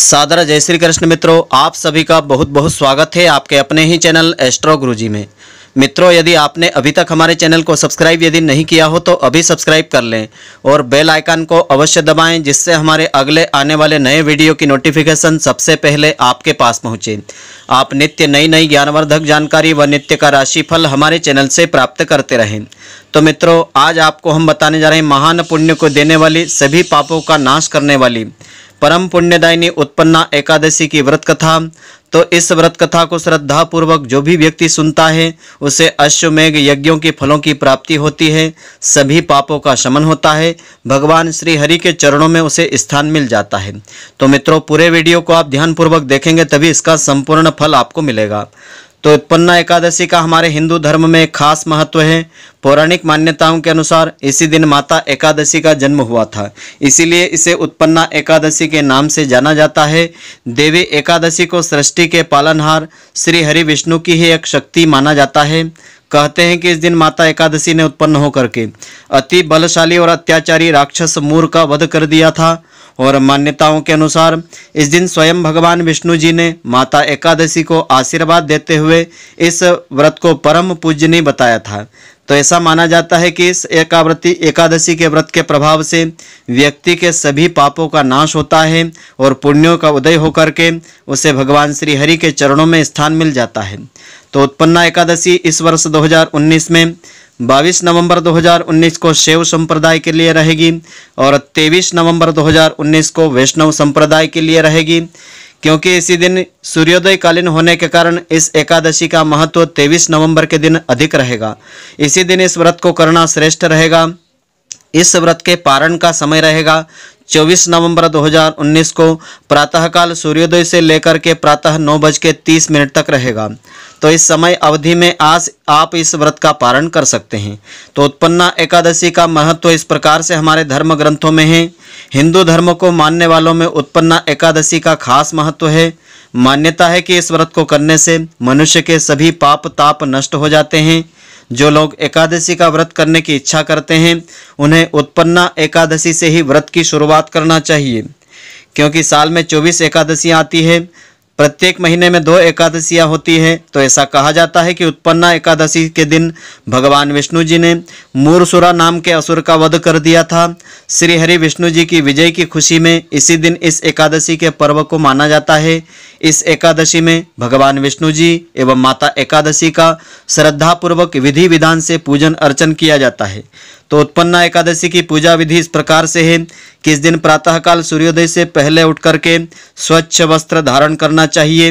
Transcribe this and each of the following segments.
सादरा जय श्री कृष्ण मित्रों आप सभी का बहुत बहुत स्वागत है आपके अपने ही चैनल एस्ट्रो गुरुजी में मित्रों यदि आपने अभी तक हमारे चैनल को सब्सक्राइब यदि नहीं किया हो तो अभी सब्सक्राइब कर लें और बेल आइकन को अवश्य दबाएं जिससे हमारे अगले आने वाले नए वीडियो की नोटिफिकेशन सबसे पहले आपके पास पहुँचे आप नित्य नई नई ज्ञानवर्धक जानकारी व नित्य का राशिफल हमारे चैनल से प्राप्त करते रहें तो मित्रों आज आपको हम बताने जा रहे हैं महान पुण्य को देने वाली सभी पापों का नाश करने वाली परम पुण्यदायिनी उत्पन्ना एकादशी की व्रत कथा तो इस व्रत कथा को श्रद्धा पूर्वक जो भी व्यक्ति सुनता है उसे अश्वमेघ यज्ञों के फलों की प्राप्ति होती है सभी पापों का शमन होता है भगवान श्री हरि के चरणों में उसे स्थान मिल जाता है तो मित्रों पूरे वीडियो को आप ध्यानपूर्वक देखेंगे तभी इसका संपूर्ण फल आपको मिलेगा तो उत्पन्ना एकादशी का हमारे हिंदू धर्म में खास महत्व है पौराणिक मान्यताओं के अनुसार इसी दिन माता एकादशी का जन्म हुआ था इसीलिए इसे उत्पन्ना एकादशी के नाम से जाना जाता है देवी एकादशी को सृष्टि के पालनहार श्री हरि विष्णु की ही एक शक्ति माना जाता है कहते हैं कि इस दिन माता एकादशी ने उत्पन्न होकर के अति बलशाली और अत्याचारी राक्षस मूर का वध कर दिया था और मान्यताओं के अनुसार इस दिन स्वयं भगवान विष्णु जी ने माता एकादशी को आशीर्वाद देते हुए इस व्रत को परम पूजनी बताया था तो ऐसा माना जाता है कि इस एकाव्रति एकादशी के व्रत के प्रभाव से व्यक्ति के सभी पापों का नाश होता है और पुण्यों का उदय होकर के उसे भगवान श्री हरि के चरणों में स्थान मिल जाता है तो उत्पन्ना एकादशी इस वर्ष 2019 में 22 नवंबर 2019 को शिव संप्रदाय के लिए रहेगी और 23 नवंबर 2019 को वैष्णव संप्रदाय के लिए रहेगी क्योंकि इसी दिन सूर्योदयकालीन होने के कारण इस एकादशी का महत्व 23 नवंबर के दिन अधिक रहेगा इसी दिन इस व्रत को करना श्रेष्ठ रहेगा इस व्रत के पारण का समय रहेगा 24 नवंबर 2019 को प्रातःकाल सूर्योदय से लेकर के प्रातः नौ बज के तीस मिनट तक रहेगा तो इस समय अवधि में आज आप इस व्रत का पारण कर सकते हैं तो उत्पन्ना एकादशी का महत्व इस प्रकार से हमारे धर्म ग्रंथों में है हिंदू धर्म को मानने वालों में उत्पन्ना एकादशी का खास महत्व है मान्यता है कि इस व्रत को करने से मनुष्य के सभी पाप ताप नष्ट हो जाते हैं जो लोग एकादशी का व्रत करने की इच्छा करते हैं उन्हें उत्पन्ना एकादशी से ही व्रत की शुरुआत करना चाहिए क्योंकि साल में 24 एकादशी आती है प्रत्येक महीने में दो एकादशियां होती है तो ऐसा कहा जाता है कि उत्पन्ना एकादशी के दिन भगवान विष्णु जी ने मूरसुरा नाम के असुर का वध कर दिया था श्री हरि विष्णु जी की विजय की खुशी में इसी दिन इस एकादशी के पर्व को माना जाता है इस एकादशी में भगवान विष्णु जी एवं माता एकादशी का श्रद्धापूर्वक विधि विधान से पूजन अर्चन किया जाता है तो उत्पन्ना एकादशी की पूजा विधि इस प्रकार से है कि इस दिन प्रातःकाल सूर्योदय से पहले उठ करके स्वच्छ वस्त्र धारण करना चाहिए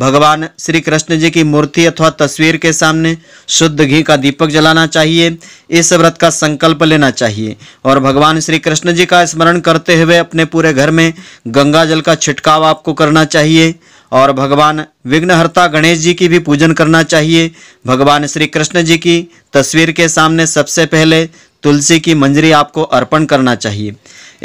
भगवान श्री कृष्ण जी की मूर्ति अथवा तस्वीर के सामने शुद्ध घी का दीपक जलाना चाहिए इस व्रत का संकल्प लेना चाहिए और भगवान श्री कृष्ण जी का स्मरण करते हुए अपने पूरे घर में गंगा जल का छिटकाव आपको करना चाहिए और भगवान विघ्नहर्ता गणेश जी की भी पूजन करना चाहिए भगवान श्री कृष्ण जी की तस्वीर के सामने सबसे पहले तुलसी की मंजरी आपको अर्पण करना चाहिए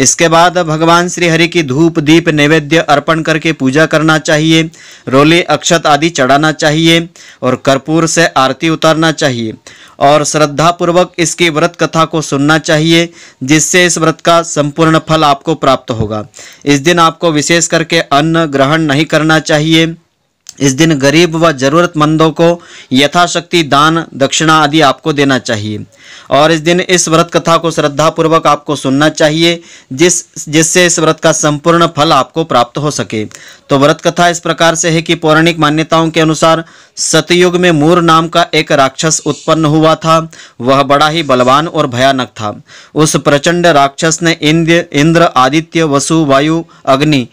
इसके बाद भगवान श्री हरि की धूप दीप नैवेद्य अर्पण करके पूजा करना चाहिए रोली अक्षत आदि चढ़ाना चाहिए और कर्पूर से आरती उतारना चाहिए और श्रद्धापूर्वक इसकी व्रत कथा को सुनना चाहिए जिससे इस व्रत का संपूर्ण फल आपको प्राप्त होगा इस दिन आपको विशेष करके अन्न ग्रहण नहीं करना चाहिए इस दिन गरीब व ज़रूरतमंदों को यथाशक्ति दान दक्षिणा आदि आपको देना चाहिए और इस दिन इस व्रत कथा को श्रद्धापूर्वक आपको सुनना चाहिए जिस जिससे इस व्रत का संपूर्ण फल आपको प्राप्त हो सके तो व्रत कथा इस प्रकार से है कि पौराणिक मान्यताओं के अनुसार सतयुग में मूर नाम का एक राक्षस उत्पन्न हुआ था वह बड़ा ही बलवान और भयानक था उस प्रचंड राक्षस ने इंद्र इंद्र आदित्य वसु वायु अग्नि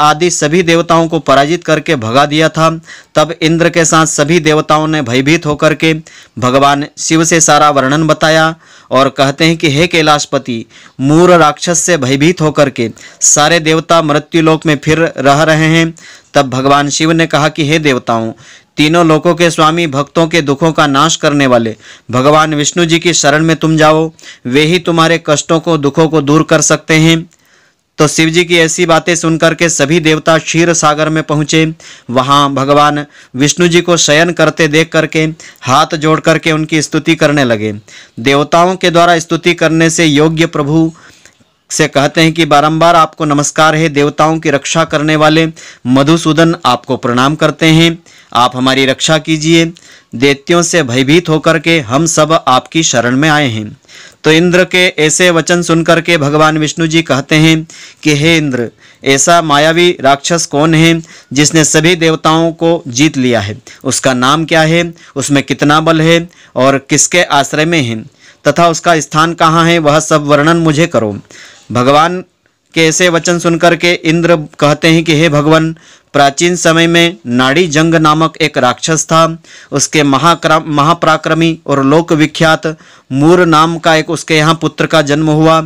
आदि सभी देवताओं को पराजित करके भगा दिया किया था तब इंद्र के साथ सभी देवताओं ने भयभीत होकर के भगवान शिव से सारा वर्णन बताया और कहते हैं कि हे कैलाशपति मूर राक्षस से भयभीत होकर के सारे देवता मृत्युलोक में फिर रह रहे हैं तब भगवान शिव ने कहा कि हे देवताओं तीनों लोकों के स्वामी भक्तों के दुखों का नाश करने वाले भगवान विष्णु जी की शरण में तुम जाओ वे ही तुम्हारे कष्टों को दुखों को दूर कर सकते हैं तो शिव जी की ऐसी बातें सुनकर के सभी देवता क्षीर सागर में पहुंचे वहां भगवान विष्णु जी को शयन करते देख करके हाथ जोड़ करके उनकी स्तुति करने लगे देवताओं के द्वारा स्तुति करने से योग्य प्रभु से कहते हैं कि बारंबार आपको नमस्कार है देवताओं की रक्षा करने वाले मधुसूदन आपको प्रणाम करते हैं आप हमारी रक्षा कीजिए देत्यों से भयभीत होकर के हम सब आपकी शरण में आए हैं तो इंद्र के ऐसे वचन सुनकर के भगवान विष्णु जी कहते हैं कि हे इंद्र ऐसा मायावी राक्षस कौन है जिसने सभी देवताओं को जीत लिया है उसका नाम क्या है उसमें कितना बल है और किसके आश्रय में है तथा उसका स्थान कहाँ है वह सब वर्णन मुझे करो भगवान के ऐसे वचन सुनकर के इंद्र कहते हैं कि हे भगवान प्राचीन समय में नाड़ी जंग नामक एक राक्षस था उसके महाक्रम महापराक्रमी और लोक विख्यात मूर नाम का एक उसके यहाँ पुत्र का जन्म हुआ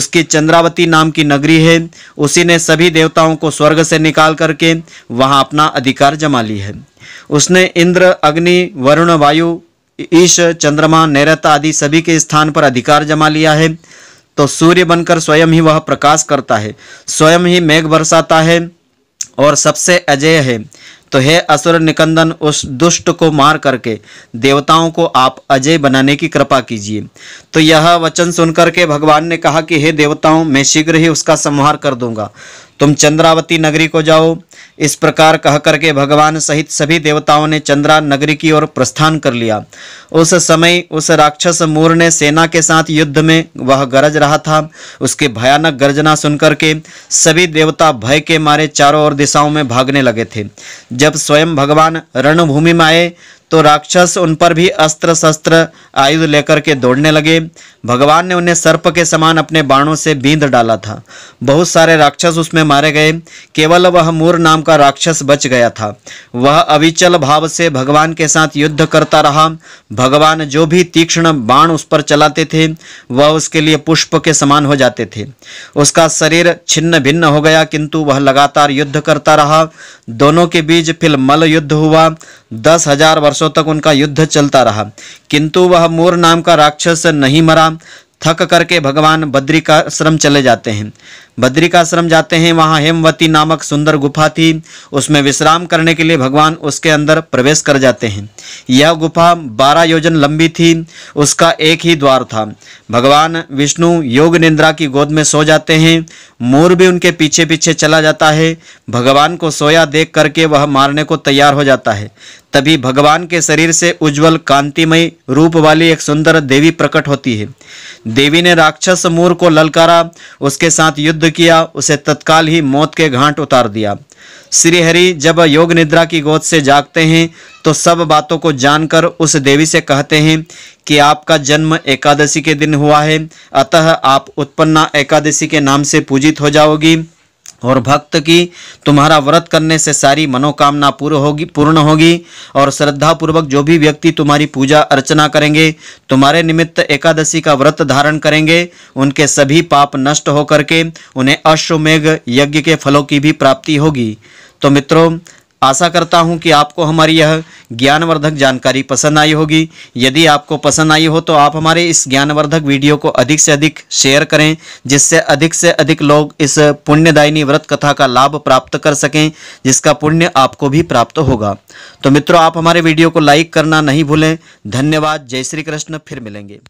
उसकी चंद्रावती नाम की नगरी है उसी ने सभी देवताओं को स्वर्ग से निकाल करके वहाँ अपना अधिकार जमा ली है उसने इंद्र अग्नि वरुण वायु ईश चंद्रमा नैरता आदि सभी के स्थान पर अधिकार जमा लिया है तो सूर्य बनकर स्वयं ही वह प्रकाश करता है स्वयं ही मेघ बरसाता है और सबसे अजय है तो हे असुर निकंदन उस दुष्ट को मार करके देवताओं को आप अजय बनाने की कृपा कीजिए तो यह वचन सुनकर के भगवान ने कहा कि हे देवताओं मैं शीघ्र ही उसका संहार कर दूंगा तुम चंद्रावती नगरी को जाओ इस प्रकार कह करके भगवान सहित सभी देवताओं ने चंद्रा नगरी की ओर प्रस्थान कर लिया उस समय उस राक्षस मूर ने सेना के साथ युद्ध में वह गरज रहा था उसकी भयानक गर्जना सुनकर के सभी देवता भय के मारे चारों ओर दिशाओं में भागने लगे थे जब स्वयं भगवान रणभूमि में आए तो राक्षस उन पर भी अस्त्र शस्त्र आयुध लेकर के दौड़ने लगे भगवान ने उन्हें सर्प के समान अपने बाणों से बींद डाला था बहुत सारे राक्षस उसमें मारे गए केवल वह मूर नाम का राक्षस बच गया था वह अविचल भाव से भगवान के साथ युद्ध करता रहा भगवान जो भी तीक्ष्ण बाण उस पर चलाते थे वह उसके लिए पुष्प के समान हो जाते थे उसका शरीर छिन्न भिन्न हो गया किंतु वह लगातार युद्ध करता रहा दोनों के बीच फिर मल युद्ध हुआ दस हजार वर्ष वर्षों तक उनका युद्ध चलता रहा किंतु वह मोर नाम का राक्षस नहीं मरा थक करके भगवान बद्री का आश्रम चले जाते हैं बद्रिकाश्रम जाते हैं वहाँ हेमवती नामक सुंदर गुफा थी उसमें विश्राम करने के लिए भगवान उसके अंदर प्रवेश कर जाते हैं यह गुफा बारह योजन लंबी थी उसका एक ही द्वार था भगवान विष्णु योग निंद्रा की गोद में सो जाते हैं मोर भी उनके पीछे पीछे चला जाता है भगवान को सोया देख करके वह मारने को तैयार हो जाता है तभी भगवान के शरीर से उज्जवल कांतिमय रूप वाली एक सुंदर देवी प्रकट होती है देवी ने राक्षस मूर को ललकारा उसके साथ युद्ध युद्ध किया उसे तत्काल ही मौत के घाट उतार दिया श्रीहरि जब योग निद्रा की गोद से जागते हैं तो सब बातों को जानकर उस देवी से कहते हैं कि आपका जन्म एकादशी के दिन हुआ है अतः आप उत्पन्ना एकादशी के नाम से पूजित हो जाओगी और भक्त की तुम्हारा व्रत करने से सारी मनोकामना पूर्ण होगी पूर्ण होगी और श्रद्धापूर्वक जो भी व्यक्ति तुम्हारी पूजा अर्चना करेंगे तुम्हारे निमित्त एकादशी का व्रत धारण करेंगे उनके सभी पाप नष्ट होकर के उन्हें अश्वमेघ यज्ञ के फलों की भी प्राप्ति होगी तो मित्रों आशा करता हूं कि आपको हमारी यह ज्ञानवर्धक जानकारी पसंद आई होगी यदि आपको पसंद आई हो तो आप हमारे इस ज्ञानवर्धक वीडियो को अधिक से अधिक शेयर करें जिससे अधिक से अधिक लोग इस पुण्यदायिनी व्रत कथा का लाभ प्राप्त कर सकें जिसका पुण्य आपको भी प्राप्त होगा तो मित्रों आप हमारे वीडियो को लाइक करना नहीं भूलें धन्यवाद जय श्री कृष्ण फिर मिलेंगे